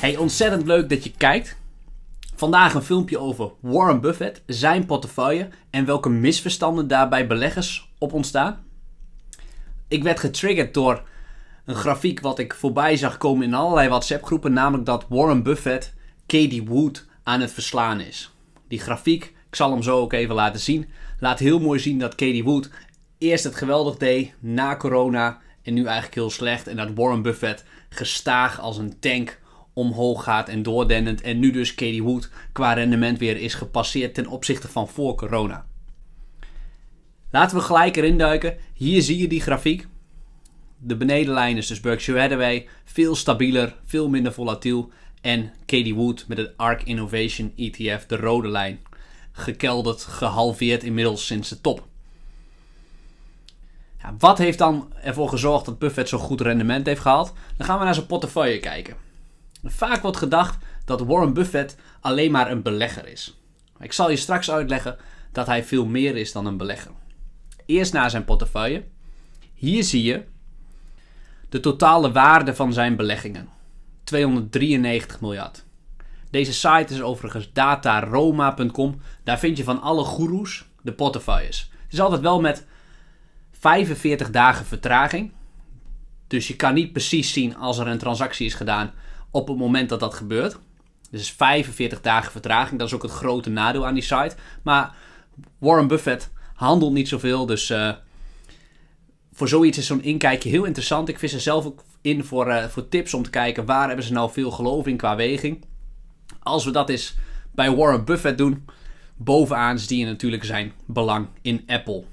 Hey, ontzettend leuk dat je kijkt. Vandaag een filmpje over Warren Buffett, zijn portefeuille en welke misverstanden daarbij beleggers op ontstaan. Ik werd getriggerd door een grafiek wat ik voorbij zag komen in allerlei WhatsApp groepen, namelijk dat Warren Buffett Katie Wood aan het verslaan is. Die grafiek, ik zal hem zo ook even laten zien, laat heel mooi zien dat Katie Wood eerst het geweldig deed na corona en nu eigenlijk heel slecht en dat Warren Buffett gestaag als een tank omhoog gaat en doordennend. En nu dus Katie Wood qua rendement weer is gepasseerd ten opzichte van voor corona. Laten we gelijk erin duiken. Hier zie je die grafiek. De benedenlijn is dus Berkshire Hathaway. Veel stabieler, veel minder volatiel. En Katie Wood met het ARK Innovation ETF, de rode lijn. Gekelderd, gehalveerd inmiddels sinds de top. wat heeft dan ervoor gezorgd dat Buffett zo'n goed rendement heeft gehaald? Dan gaan we naar zijn portefeuille kijken. Vaak wordt gedacht dat Warren Buffett alleen maar een belegger is. Ik zal je straks uitleggen dat hij veel meer is dan een belegger. Eerst naar zijn portefeuille. Hier zie je de totale waarde van zijn beleggingen. 293 miljard. Deze site is overigens dataroma.com. Daar vind je van alle gurus de portefeuilles. Het is altijd wel met 45 dagen vertraging. Dus je kan niet precies zien als er een transactie is gedaan op het moment dat dat gebeurt. Dus 45 dagen vertraging, dat is ook het grote nadeel aan die site. Maar Warren Buffett handelt niet zoveel, dus eh, voor zoiets is zo'n inkijkje heel interessant. Ik vis er zelf ook in voor, eh, voor tips om te kijken waar hebben ze nou veel geloof in qua weging. Als we dat eens bij Warren Buffett doen, bovenaan zie je natuurlijk zijn belang in Apple.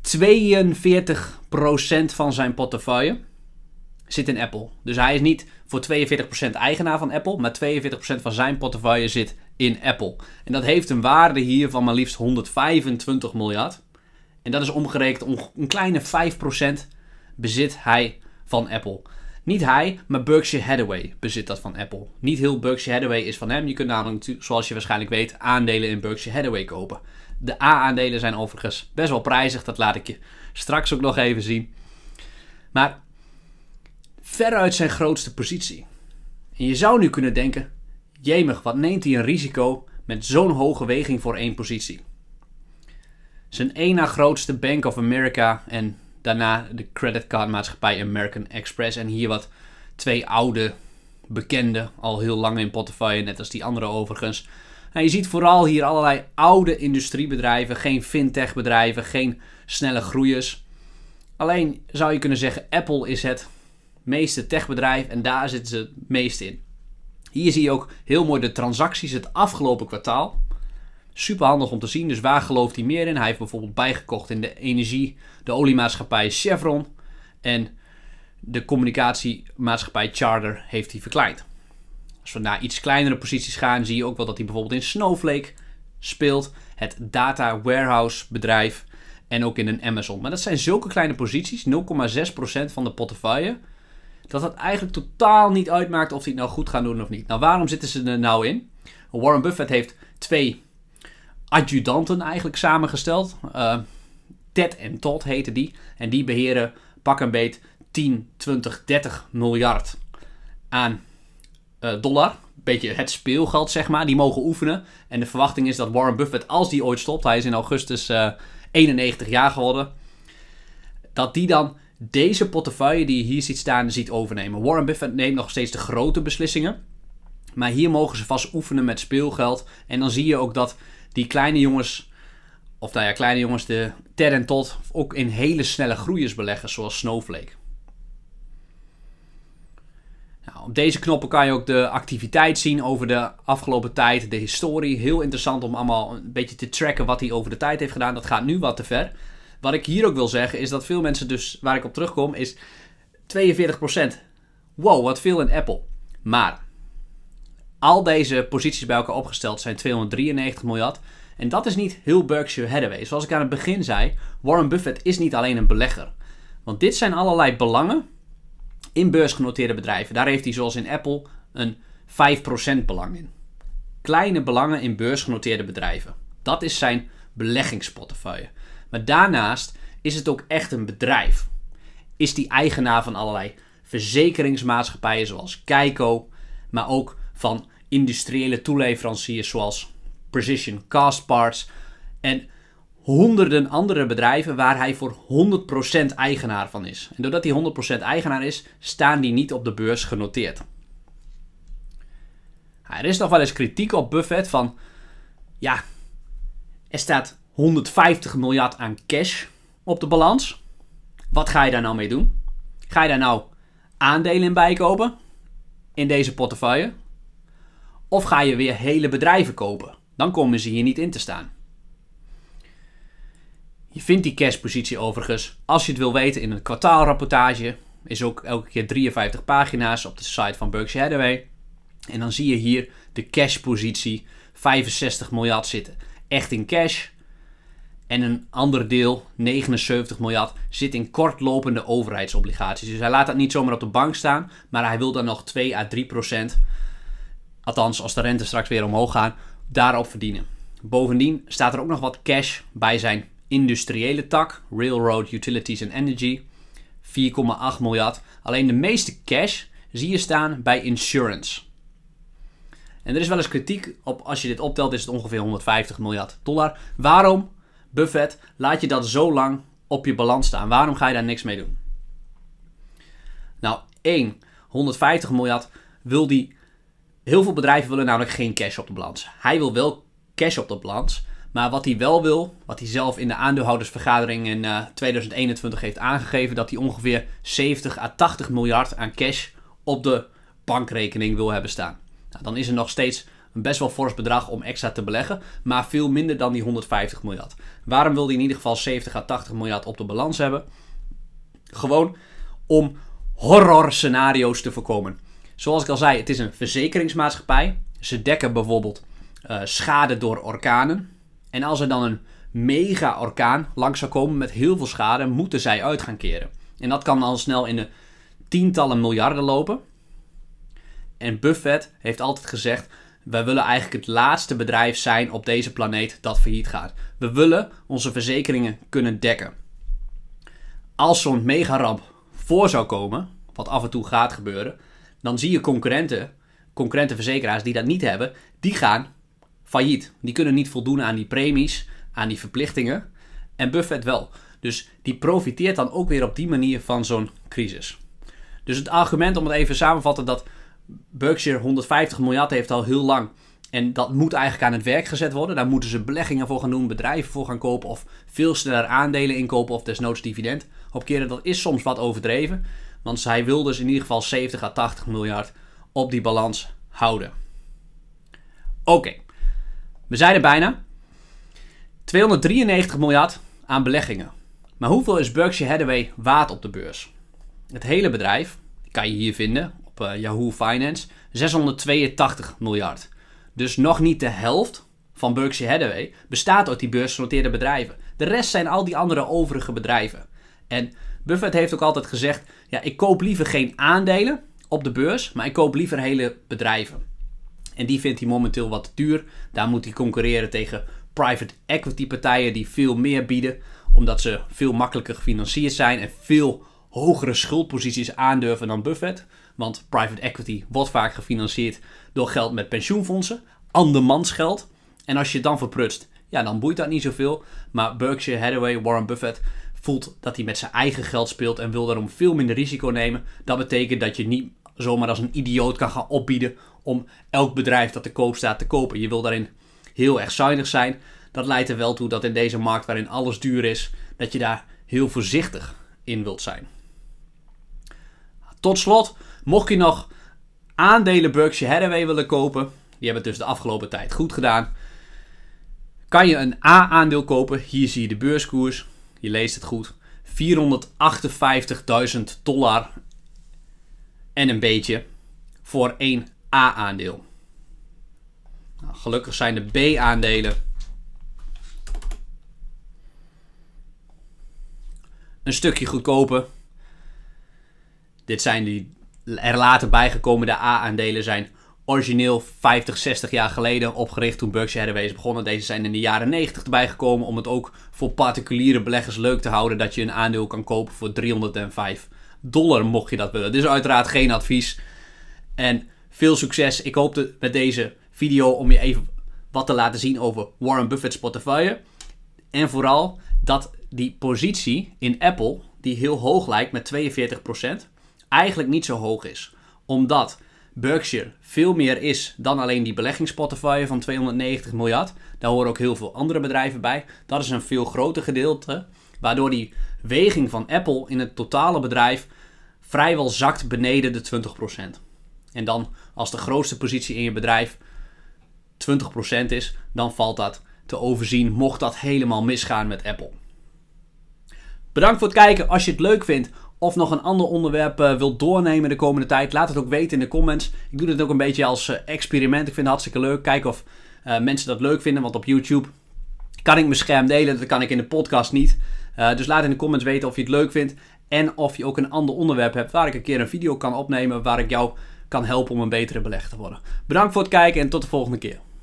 42% van zijn portefeuille zit in Apple. Dus hij is niet voor 42% eigenaar van Apple, maar 42% van zijn portefeuille zit in Apple. En dat heeft een waarde hier van maar liefst 125 miljard. En dat is omgerekend een kleine 5% bezit hij van Apple. Niet hij, maar Berkshire Hathaway bezit dat van Apple. Niet heel Berkshire Hathaway is van hem. Je kunt namelijk, zoals je waarschijnlijk weet, aandelen in Berkshire Hathaway kopen. De A-aandelen zijn overigens best wel prijzig. Dat laat ik je straks ook nog even zien. Maar veruit zijn grootste positie. En je zou nu kunnen denken: jemig, wat neemt hij een risico met zo'n hoge weging voor één positie? Zijn één na grootste Bank of America en daarna de creditcardmaatschappij American Express. En hier wat twee oude bekende, al heel lang in Spotify, net als die andere overigens. Nou, je ziet vooral hier allerlei oude industriebedrijven, geen fintech bedrijven, geen snelle groeiers. Alleen zou je kunnen zeggen, Apple is het meeste techbedrijf en daar zitten ze het meest in. Hier zie je ook heel mooi de transacties het afgelopen kwartaal. Super handig om te zien. Dus waar gelooft hij meer in? Hij heeft bijvoorbeeld bijgekocht in de energie, de oliemaatschappij Chevron en de communicatiemaatschappij Charter heeft hij verkleind. Als we naar iets kleinere posities gaan, zie je ook wel dat hij bijvoorbeeld in Snowflake speelt, het data warehouse bedrijf en ook in een Amazon. Maar dat zijn zulke kleine posities, 0,6% van de portefeuille dat het eigenlijk totaal niet uitmaakt of die het nou goed gaan doen of niet. Nou, waarom zitten ze er nou in? Warren Buffett heeft twee adjudanten eigenlijk samengesteld. Eh, Ted en Todd heten die. En die beheren pak een beet 10, 20, 30 miljard aan uh, dollar. Beetje het speelgeld, zeg maar. Die mogen oefenen. En de verwachting is dat Warren Buffett, als die ooit stopt, hij is in augustus 91 eh, jaar geworden, dat die dan deze portefeuille die je hier ziet staan, ziet overnemen. Warren Buffett neemt nog steeds de grote beslissingen. Maar hier mogen ze vast oefenen met speelgeld. En dan zie je ook dat die kleine jongens, of nou ja, kleine jongens, de Ted en Tot, ook in hele snelle groeiers beleggen, zoals Snowflake. Nou, op deze knoppen kan je ook de activiteit zien over de afgelopen tijd, de historie. Heel interessant om allemaal een beetje te tracken wat hij over de tijd heeft gedaan. Dat gaat nu wat te ver. Wat ik hier ook wil zeggen is dat veel mensen dus, waar ik op terugkom, is 42%. Wow, wat veel in Apple. Maar al deze posities bij elkaar opgesteld zijn 293 miljard. En dat is niet heel Berkshire Hathaway. Zoals ik aan het begin zei, Warren Buffett is niet alleen een belegger. Want dit zijn allerlei belangen in beursgenoteerde bedrijven. Daar heeft hij zoals in Apple een 5% belang in. Kleine belangen in beursgenoteerde bedrijven. Dat is zijn beleggingsportefeuille. Maar daarnaast is het ook echt een bedrijf. Is die eigenaar van allerlei verzekeringsmaatschappijen zoals Keiko, maar ook van industriële toeleveranciers zoals Precision Cast Parts en honderden andere bedrijven waar hij voor 100% eigenaar van is. En doordat hij 100% eigenaar is, staan die niet op de beurs genoteerd. Er is nog wel eens kritiek op Buffett van, ja, er staat 150 miljard aan cash op de balans. Wat ga je daar nou mee doen? Ga je daar nou aandelen in bijkopen in deze portefeuille? Of ga je weer hele bedrijven kopen? Dan komen ze hier niet in te staan. Je vindt die cashpositie overigens, als je het wil weten, in een kwartaalrapportage. Is ook elke keer 53 pagina's op de site van Berkshire Hathaway. En dan zie je hier de cashpositie 65 miljard zitten. Echt in cash. En een ander deel, 79 miljard, zit in kortlopende overheidsobligaties. Dus hij laat dat niet zomaar op de bank staan, maar hij wil dan nog 2 à 3 procent, althans als de rente straks weer omhoog gaat, daarop verdienen. Bovendien staat er ook nog wat cash bij zijn industriële tak, Railroad, Utilities and Energy, 4,8 miljard. Alleen de meeste cash zie je staan bij insurance. En er is wel eens kritiek op, als je dit optelt is het ongeveer 150 miljard dollar. Waarom Buffet, laat je dat zo lang op je balans staan? Waarom ga je daar niks mee doen? Nou, 1. 150 miljard wil die. Heel veel bedrijven willen namelijk geen cash op de balans. Hij wil wel cash op de balans. Maar wat hij wel wil, wat hij zelf in de aandeelhoudersvergadering in 2021 eh, heeft aangegeven, dat hij ongeveer 70 à 80 miljard aan cash op de bankrekening wil hebben staan. Nou, dan is er nog steeds een best wel fors bedrag om extra te beleggen, maar veel minder dan die 150 miljard. Waarom wil hij in ieder geval 70 à 80 miljard op de balans hebben? Gewoon om horror scenario's te voorkomen. Zoals ik al zei, het is een verzekeringsmaatschappij. Ze dekken bijvoorbeeld eh, schade door orkanen. En als er dan een mega orkaan langs zou komen met heel veel schade, moeten zij uit gaan keren. En dat kan al snel in de tientallen miljarden lopen. En Buffett heeft altijd gezegd: wij willen eigenlijk het laatste bedrijf zijn op deze planeet dat failliet gaat. We willen onze verzekeringen kunnen dekken. Als zo'n megaramp voor zou komen, wat af en toe gaat gebeuren, dan zie je concurrenten, concurrentenverzekeraars die dat niet hebben, die gaan failliet. Die kunnen niet voldoen aan die premies, aan die verplichtingen. En Buffett wel. Dus die profiteert dan ook weer op die manier van zo'n crisis. Dus het argument om het even samenvatten dat Berkshire 150 miljard heeft al heel lang. En dat moet eigenlijk aan het werk gezet worden. Daar moeten ze beleggingen voor gaan doen, bedrijven voor gaan kopen of veel sneller aandelen inkopen of desnoods dividend keren Dat is soms wat overdreven, want zij wil dus in ieder geval 70 à 80 miljard op die balans houden. Oké, we zijn er bijna. 293 miljard aan beleggingen. Maar hoeveel is Berkshire Hathaway waard op de beurs? Het hele bedrijf kan je hier vinden op eh, Yahoo Finance 682 miljard. Dus nog niet de helft van Berkshire Hathaway bestaat uit die beursgenoteerde bedrijven. De rest zijn al die andere overige bedrijven. En Buffett heeft ook altijd gezegd: ja, ik koop liever geen aandelen op de beurs, maar ik koop liever hele bedrijven. En die vindt hij momenteel wat duur. Daar moet hij concurreren tegen private equity partijen die veel meer bieden, omdat ze veel makkelijker gefinancierd zijn en veel hogere schuldposities aandurven dan Buffett. Want private equity wordt vaak gefinancierd door geld met pensioenfondsen, andermans geld. En als je het dan verprutst, ja, dan boeit dat niet zoveel. Maar Berkshire Hathaway, Warren Buffett, voelt dat hij met zijn eigen geld speelt en wil daarom veel minder risico nemen. Dat betekent dat je niet zomaar als een idioot kan gaan opbieden om elk bedrijf dat te koop staat te kopen. Je wil daarin heel erg zuinig zijn. Dat leidt er wel toe dat in deze markt waarin alles duur is, dat je daar heel voorzichtig in wilt zijn. Tot slot Mocht je nog aandelen Berkshire Hathaway willen kopen, die hebben het dus de afgelopen tijd goed gedaan. Kan je een A-aandeel kopen? Hier zie je de beurskoers. Je leest het goed. 458.000 dollar en een beetje voor één A-aandeel. Nou, gelukkig zijn de B-aandelen een stukje goedkoper. Dit zijn die er later bijgekomen de A-aandelen zijn origineel 50, 60 jaar geleden opgericht toen Berkshire Hathaway is begonnen. Deze zijn in de jaren 90 erbij gekomen om het ook voor particuliere beleggers leuk te houden dat je een aandeel kan kopen voor 305 dollar mocht je dat willen. Dit is uiteraard geen advies. En veel succes. Ik hoop met deze video om je even wat te laten zien over Warren Buffett's portefeuille. En vooral dat die positie in Apple, die heel hoog lijkt met 42%, eigenlijk niet zo hoog is. Omdat Berkshire veel meer is dan alleen die beleggingsportefeuille van 290 miljard. Daar horen ook heel veel andere bedrijven bij. Dat is een veel groter gedeelte, waardoor die weging van Apple in het totale bedrijf vrijwel zakt beneden de 20%. En dan als de grootste positie in je bedrijf 20% is, dan valt dat te overzien mocht dat helemaal misgaan met Apple. Bedankt voor het kijken. Als je het leuk vindt, of nog een ander onderwerp eh, wilt doornemen de komende tijd, laat het ook weten in de comments. Ik doe dit ook een beetje als eh, experiment. Ik vind het hartstikke leuk. Kijk of eh, mensen dat leuk vinden, want op YouTube kan ik mijn scherm delen. Dat kan ik in de podcast niet. dus laat in de comments weten of je het leuk vindt. En of je ook een ander onderwerp hebt waar ik een keer een video kan opnemen waar ik jou kan helpen om een betere belegger te worden. Bedankt voor het kijken en tot de volgende keer.